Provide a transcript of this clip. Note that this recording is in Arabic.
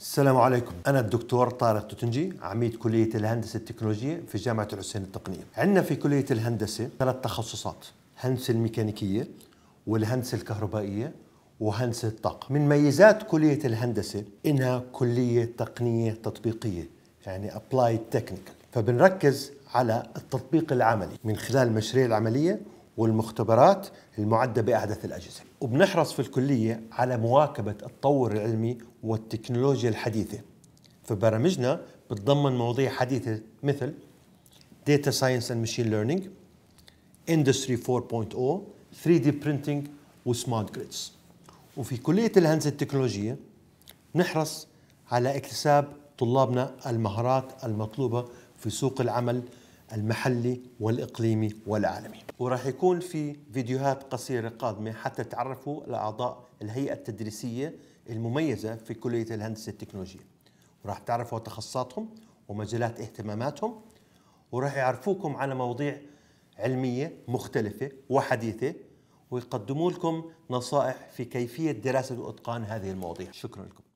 السلام عليكم أنا الدكتور طارق توتنجي عميد كلية الهندسة التكنولوجية في جامعة الحسين التقنية عندنا في كلية الهندسة ثلاث تخصصات هندسة الميكانيكية والهندسة الكهربائية وهندسة الطاقة من ميزات كلية الهندسة إنها كلية تقنية تطبيقية يعني ابلايد تكنيكال فبنركز على التطبيق العملي من خلال مشاريع العملية والمختبرات المعدة بأحدث الأجهزة وبنحرص في الكلية على مواكبة التطور العلمي والتكنولوجيا الحديثة فبرامجنا بتضمن مواضيع حديثة مثل Data Science and Machine Learning Industry 4.0 3D Printing و Smart Grids وفي كلية الهندسة التكنولوجية نحرص على اكتساب طلابنا المهارات المطلوبة في سوق العمل المحلي والإقليمي والعالمي وراح يكون في فيديوهات قصيرة قادمة حتى تعرفوا الأعضاء الهيئة التدريسية المميزة في كلية الهندسة التكنولوجية وراح تعرفوا تخصصاتهم ومجالات اهتماماتهم وراح يعرفوكم على مواضيع علمية مختلفة وحديثة ويقدموا لكم نصائح في كيفية دراسة وإتقان هذه المواضيع شكرا لكم